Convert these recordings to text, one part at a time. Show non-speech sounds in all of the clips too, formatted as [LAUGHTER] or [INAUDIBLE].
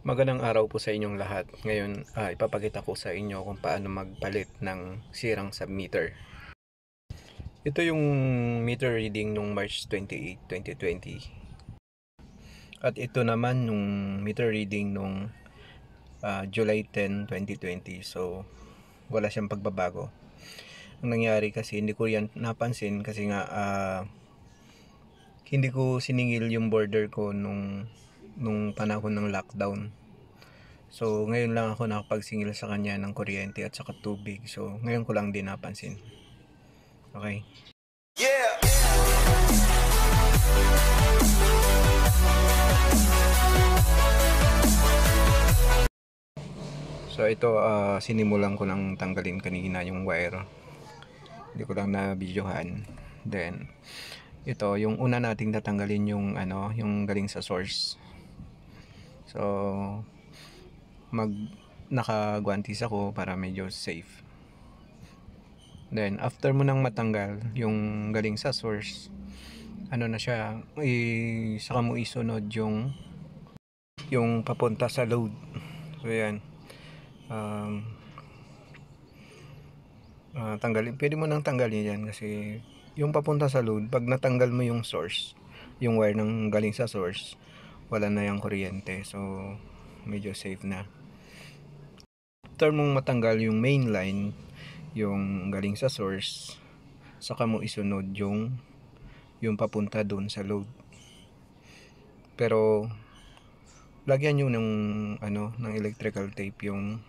Magandang araw po sa inyong lahat. Ngayon, uh, ipapakita ko sa inyo kung paano magpalit ng sirang submeter. Ito yung meter reading nung March 28, 2020. At ito naman nung meter reading nung uh, July 10, 2020. So, wala siyang pagbabago. Ang nangyari kasi hindi ko yan napansin kasi nga uh, hindi ko siningil yung border ko nung nung panahon ng lockdown. So ngayon lang ako nakapagsingil sa kanya ng kuryente at saka tubig. So ngayon ko lang din napansin. Okay? Yeah! So ito uh, sinimulan ko lang tanggalin kanina yung wire. Hindi ko lang na videohan. Then ito yung una nating tatanggalin yung ano yung galing sa source So, mag nakagwantis ako para medyo safe. Then, after mo nang matanggal yung galing sa source, ano na siya, eh, saka mo isunod yung yung papunta sa load. So, yan. Um, uh, tanggalin. Pwede mo nang tanggalin yan kasi yung papunta sa load, pag natanggal mo yung source, yung wire ng galing sa source, wala na yung kuryente. So, medyo safe na. After mong matanggal yung main line, yung galing sa source, saka mo isunod yung yung papunta doon sa load. Pero lagyan niyo ng ano ng electrical tape yung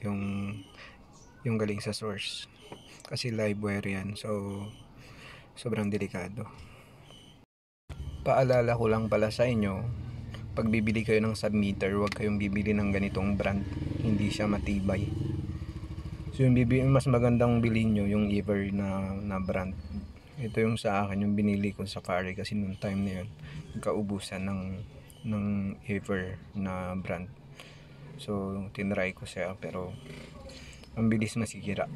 yung yung galing sa source. Kasi live wire yan. So sobrang delikado. Paalala ko lang pala sa inyo pag bibili kayo ng submeter huwag kayong bibili ng ganitong brand hindi siya matibay so yung bibili, mas magandang bilhin nyo yung Ever na, na brand ito yung sa akin yung binili ko sa Fari kasi nung time na yun kaubusan ng ng Ever na brand so tinry ko siya pero ang bilis masisira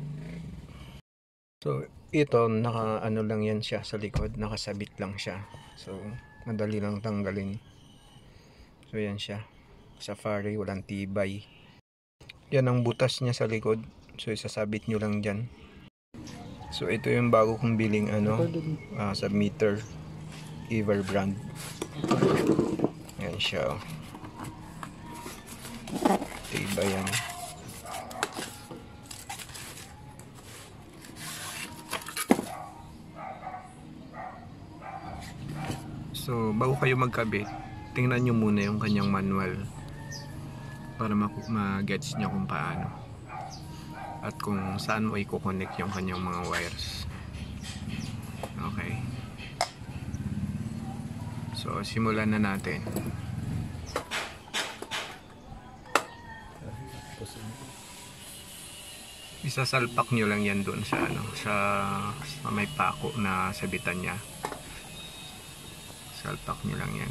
so ito naka ano lang yan siya sa likod nakasabit lang siya so madali lang tanggalin So yan siya. Safari, walang tibay. Yan ang butas niya sa likod. So isasabit nyo lang dyan. So ito yung bago kong biling ano, uh, ah, submitter Everbrand. Yan siya. Oh. Tibay yan. So, bago kayo magkabit, tingnan nyo muna yung kanyang manual para ma-gets ma nyo kung paano at kung saan mo i-connect yung kanyang mga wires okay so simulan na natin isasalpak nyo lang yan doon sa ano sa, sa may pako na sabitan niya salpak nyo lang yan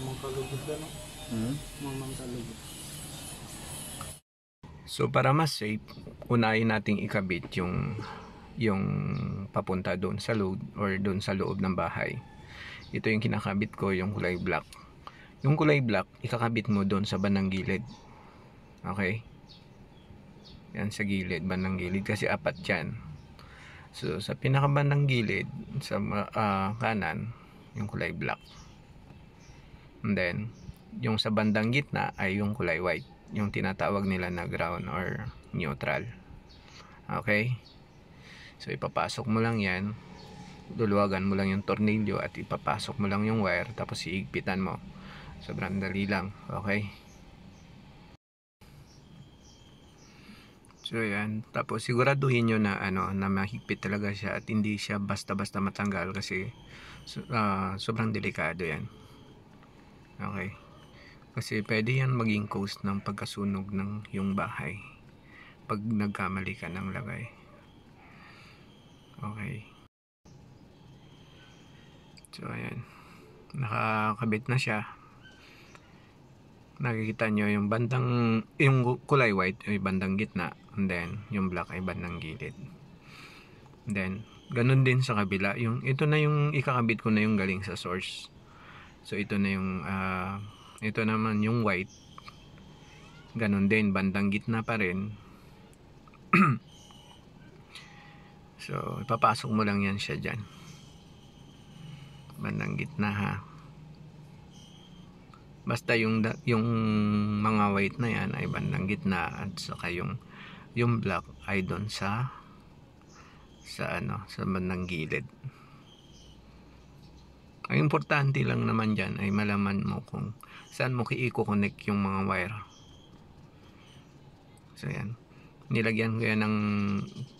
Mangkalugod ka no? Hmm? Mangkalugod. So para mas safe, unahin nating ikabit yung yung papunta doon sa load or doon sa loob ng bahay. Ito yung kinakabit ko, yung kulay black. Yung kulay black, ikakabit mo doon sa bandang gilid. Okay? Yan sa gilid, bandang gilid kasi apat 'yan. So sa pinakabandang gilid sa uh, kanan, yung kulay black. And then, yung sa bandang gitna ay yung kulay white. Yung tinatawag nila na ground or neutral. Okay? So, ipapasok mo lang yan. Duluwagan mo lang yung tornilyo at ipapasok mo lang yung wire tapos iigpitan mo. Sobrang dali lang. Okay? So, yan. Tapos, siguraduhin nyo na, ano, na mahigpit talaga siya at hindi siya basta-basta matanggal kasi uh, sobrang delikado yan. Okay. Kasi pwede yan maging cause ng pagkasunog ng yung bahay. Pag nagkamali ka ng lagay. Okay. So, ayan. Nakakabit na siya. Nakikita nyo yung bandang, yung kulay white ay bandang gitna. And then, yung black ay bandang gilid. And then, ganun din sa kabila. Yung, ito na yung ikakabit ko na yung galing sa source so ito na yung uh, ito naman yung white ganun din bandang gitna pa rin [CLEARS THROAT] so ipapasok mo lang yan siya diyan. bandang gitna ha basta yung yung mga white na yan ay bandang gitna at saka yung yung black ay doon sa sa ano sa bandang gilid ang importante lang naman dyan ay malaman mo kung saan mo i-connect yung mga wire. So yan. Nilagyan ko yan ng,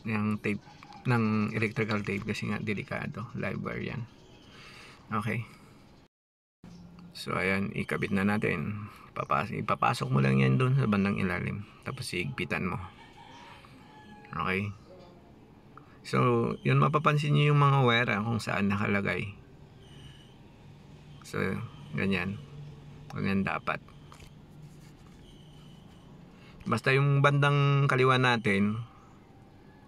ng tape ng electrical tape kasi nga delikado. Live wire yan. Okay. So ayan, ikabit na natin. Papas ipapasok mo lang yan doon sa bandang ilalim. Tapos iigpitan mo. Okay. So, yun mapapansin niyo yung mga wire ah, kung saan nakalagay. So, ganyan. Ganyan dapat. Basta yung bandang kaliwa natin,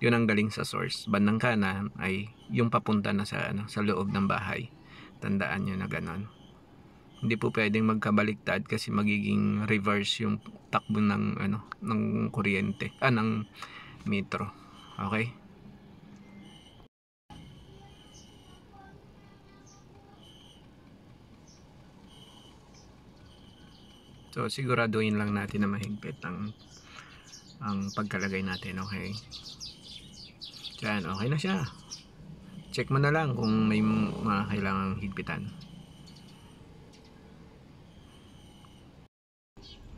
yun ang galing sa source. Bandang kanan ay yung papunta na sa, ano, sa loob ng bahay. Tandaan nyo na ganon. Hindi po pwedeng magkabaliktad kasi magiging reverse yung takbo ng ano ng kuryente, ah ng metro. Okay? So siguraduhin lang natin na mahigpit ang ang pagkalagay natin, okay? Diyan, okay na siya. Check mo na lang kung may mga kailangang higpitan.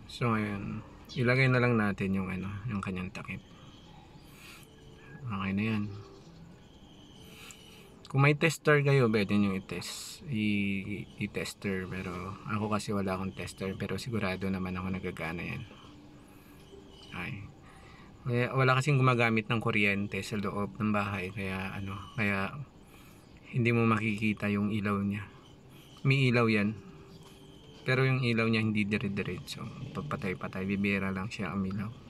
So ngayon, ilagay na lang natin yung ano, yung kanyang takip. Okay na 'yan. Kung may tester kayo, pwede nyo i-test. I-tester. Pero ako kasi wala akong tester. Pero sigurado naman ako nagagana yan. Ay. Wala kasing gumagamit ng kuryente sa loob ng bahay. Kaya ano, kaya hindi mo makikita yung ilaw niya. May ilaw yan. Pero yung ilaw niya hindi dire-diretso. Pagpatay-patay, bibira lang siya ang ilaw.